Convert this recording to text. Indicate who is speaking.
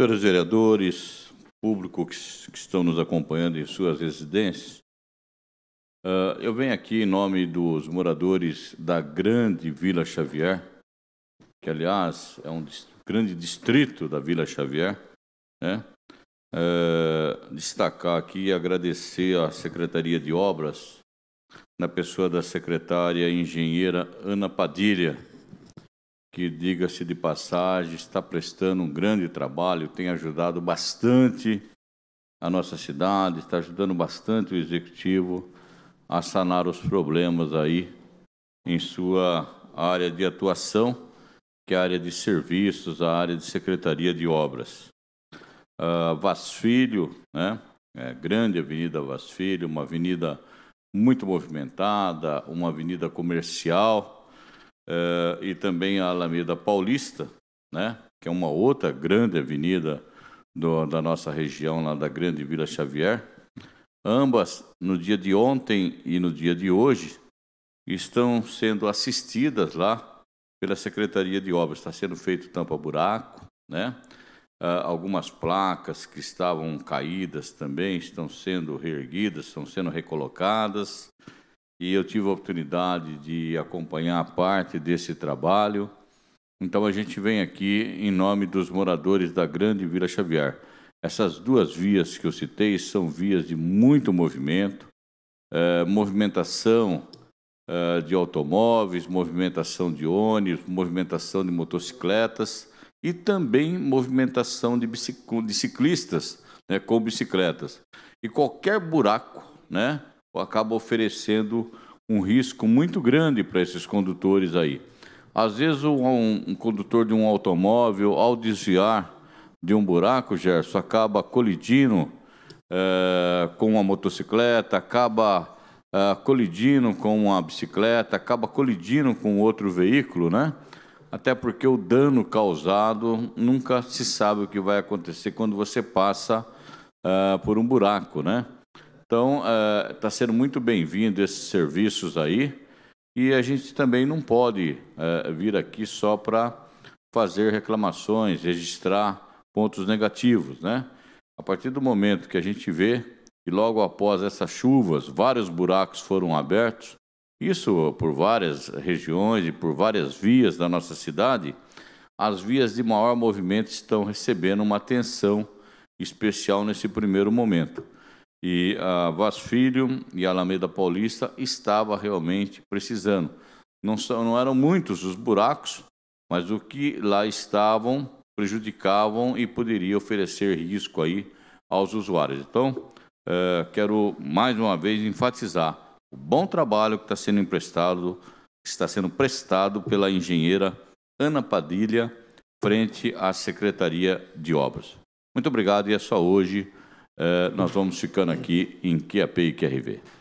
Speaker 1: Senhores vereadores, público que, que estão nos acompanhando em suas residências, uh, eu venho aqui em nome dos moradores da grande Vila Xavier, que, aliás, é um grande distrito da Vila Xavier, né? Uh, destacar aqui e agradecer à Secretaria de Obras, na pessoa da secretária engenheira Ana Padilha, que, diga-se de passagem, está prestando um grande trabalho, tem ajudado bastante a nossa cidade, está ajudando bastante o executivo a sanar os problemas aí em sua área de atuação, que é a área de serviços, a área de secretaria de obras. Uh, ah, Vasfilho, né? É, grande Avenida Vasfilho, uma avenida muito movimentada, uma avenida comercial uh, e também a Alameda Paulista, né? que é uma outra grande avenida do, da nossa região, lá da Grande Vila Xavier. Ambas, no dia de ontem e no dia de hoje, estão sendo assistidas lá pela Secretaria de Obras. Está sendo feito tampa-buraco, né? Uh, algumas placas que estavam caídas também estão sendo reerguidas, estão sendo recolocadas e eu tive a oportunidade de acompanhar parte desse trabalho. Então a gente vem aqui em nome dos moradores da Grande Vila Xavier. Essas duas vias que eu citei são vias de muito movimento, eh, movimentação eh, de automóveis, movimentação de ônibus, movimentação de motocicletas e também movimentação de, bicic de ciclistas né, com bicicletas. E qualquer buraco, né, acaba oferecendo um risco muito grande para esses condutores aí. Às vezes, um, um, condutor de um automóvel, ao desviar de um buraco, Gerson, acaba colidindo é, com uma motocicleta, acaba é, colidindo com uma bicicleta, acaba colidindo com outro veículo, né? Até porque o dano causado nunca se sabe o que vai acontecer quando você passa é, por um buraco, né? Então, está eh, uh, sendo muito bem-vindo esses serviços aí. E a gente também não pode uh, vir aqui só para fazer reclamações, registrar pontos negativos, né? A partir do momento que a gente vê que logo após essas chuvas vários buracos foram abertos, isso por várias regiões e por várias vias da nossa cidade, as vias de maior movimento estão recebendo uma atenção especial nesse primeiro momento e a Vaz Filho e a Alameda Paulista estava realmente precisando. Não, são, não eram muitos os buracos, mas o que lá estavam prejudicavam e poderia oferecer risco aí aos usuários. Então, eh, quero mais uma vez enfatizar o bom trabalho que está sendo emprestado, está sendo prestado pela engenheira Ana Padilha frente à Secretaria de Obras. Muito obrigado e é só hoje. Eh, nós vamos ficando aqui em QAP e QRV.